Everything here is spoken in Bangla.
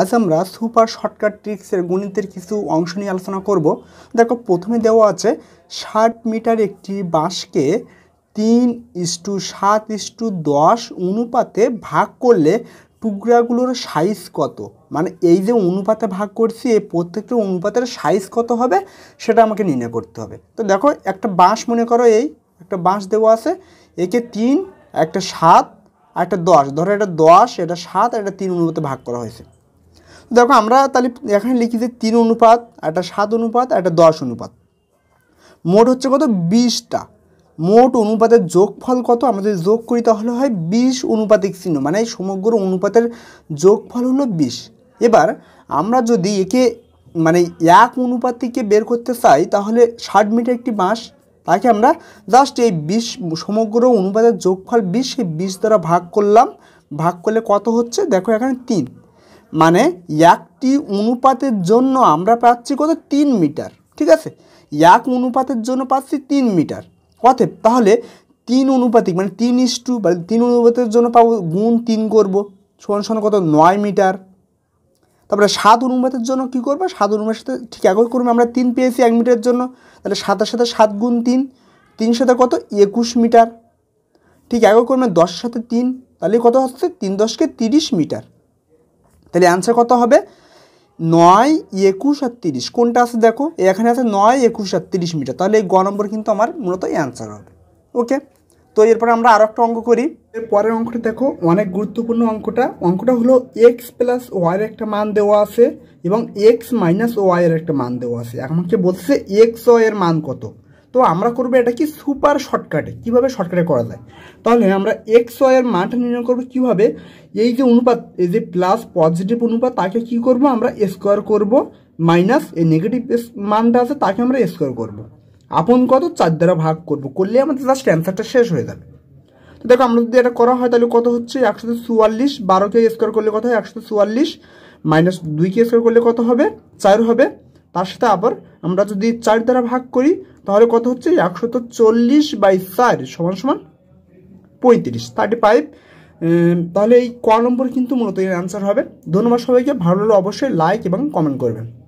আজ আমরা সুপার শর্টকাট ট্রিক্সের গণিতের কিছু অংশ নিয়ে আলোচনা করব দেখো প্রথমে দেওয়া আছে ষাট মিটার একটি বাঁশকে তিন ইস্টু সাত ইস্টু দশ অনুপাতে ভাগ করলে টুকরাগুলোর সাইজ কত মানে এই যে অনুপাতে ভাগ করছি এই প্রত্যেকটা অনুপাতের সাইজ কত হবে সেটা আমাকে নির্ণয় করতে হবে তো দেখো একটা বাঁশ মনে করো এই একটা বাঁশ দেওয়া আছে একে তিন একটা সাত আর একটা দশ ধরো এটা দশ এটা সাত আর এটা তিন অনুপাতে ভাগ করা হয়েছে দেখো আমরা তাহলে এখানে লিখি যে তিন অনুপাত একটা সাত অনুপাত একটা দশ অনুপাত মোট হচ্ছে কত বিশটা মোট অনুপাতের যোগফল কত আমরা যদি যোগ করি তাহলে হয় বিশ অনুপাতিক চিহ্ন মানে সমগ্র অনুপাতের যোগফল হলো বিশ এবার আমরা যদি একে মানে এক অনুপাতিকে বের করতে চাই তাহলে ষাট মিটার একটি বাঁশ তাকে আমরা জাস্ট এই বিশ সমগ্র অনুপাতের যোগফল বিশ সেই বিশ দ্বারা ভাগ করলাম ভাগ করলে কত হচ্ছে দেখো এখানে তিন মানে একটি অনুপাতের জন্য আমরা পাচ্ছি কত তিন মিটার ঠিক আছে এক অনুপাতের জন্য পাচ্ছি তিন মিটার অথেব তাহলে তিন অনুপাতিক মানে তিন ইস্টু বা মানে তিন অনুপাতের জন্য পাবো গুণ তিন করবো সমান সমান কত নয় মিটার তারপরে সাত অনুপাতের জন্য কি করবো সাত অনুপাতের সাথে ঠিক একই করবো আমরা তিন পেয়েছি এক মিটারের জন্য তাহলে সাতের সাথে সাত গুণ তিন তিন সাথে কত একুশ মিটার ঠিক একই করবে দশের সাথে তিন তাহলে কত হচ্ছে তিন দশকে তিরিশ মিটার তাহলে অ্যান্সার কত হবে নয় একুশ আর তিরিশ কোনটা আছে দেখো এখানে আছে নয় একুশ আর তিরিশ মিটার তাহলে এই গ নম্বর কিন্তু আমার মূলত অ্যান্সার হবে ওকে তো এরপরে আমরা আরও একটা অঙ্ক করি পরের অঙ্কটা দেখো অনেক গুরুত্বপূর্ণ অঙ্কটা অঙ্কটা হলো এক্স প্লাস ওয়াইয়ের একটা মান দেওয়া আছে এবং এক্স মাইনাস ওয়াইয়ের একটা মান দেওয়া আছে এখন আমাকে বলছে এক্স ওয়াইয়ের মান কত তো আমরা করবো এটা কি সুপার শর্টকাটে কিভাবে শর্টকাটে করা যায় তাহলে আমরা এক্স ওয়ের মানটা নির্ণয় করবো কীভাবে এই যে অনুপাত এই যে প্লাস পজিটিভ অনুপাত তাকে কি করব আমরা স্কোয়ার করব মাইনাস এই নেগেটিভ মানটা আছে তাকে আমরা স্কোয়ার করব। আপন কত চার দ্বারা ভাগ করব করলে আমাদের জাস্ট অ্যান্সারটা শেষ হয়ে যাবে তো দেখো আমরা যদি এটা করা হয় তাহলে কত হচ্ছে একশো চুয়াল্লিশ বারোকে স্কোয়ার করলে কত হয় একশো চুয়াল্লিশ মাইনাস দুইকে স্কোয়ার করলে কত হবে চার হবে তার সাথে আবার আমরা যদি চার দ্বারা ভাগ করি তাহলে কত হচ্ছে একশত চল্লিশ বাই চার সমান সমান পঁয়ত্রিশ থার্টি ফাইভ তাহলে এই ক নম্বর কিন্তু মূলত এর অ্যান্সার হবে ধন্যবাদ সবাইকে ভালো হলে অবশ্যই লাইক এবং কমেন্ট করবেন